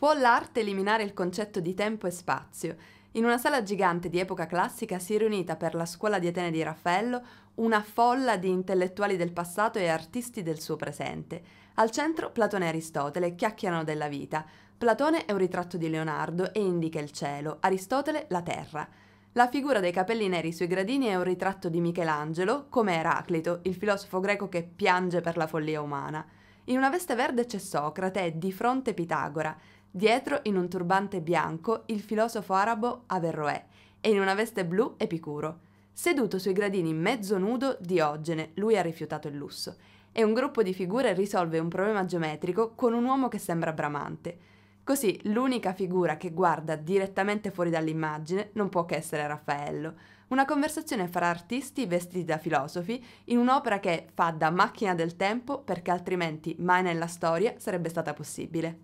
Può l'arte eliminare il concetto di tempo e spazio? In una sala gigante di epoca classica si è riunita per la scuola di Atene di Raffaello una folla di intellettuali del passato e artisti del suo presente. Al centro Platone e Aristotele chiacchierano della vita. Platone è un ritratto di Leonardo e indica il cielo, Aristotele la terra. La figura dei capelli neri sui gradini è un ritratto di Michelangelo, come Eraclito, il filosofo greco che piange per la follia umana. In una veste verde c'è Socrate e di fronte Pitagora dietro in un turbante bianco il filosofo arabo Averroè e in una veste blu Epicuro. Seduto sui gradini mezzo nudo Diogene, lui ha rifiutato il lusso, e un gruppo di figure risolve un problema geometrico con un uomo che sembra bramante. Così l'unica figura che guarda direttamente fuori dall'immagine non può che essere Raffaello, una conversazione fra artisti vestiti da filosofi in un'opera che fa da macchina del tempo perché altrimenti mai nella storia sarebbe stata possibile.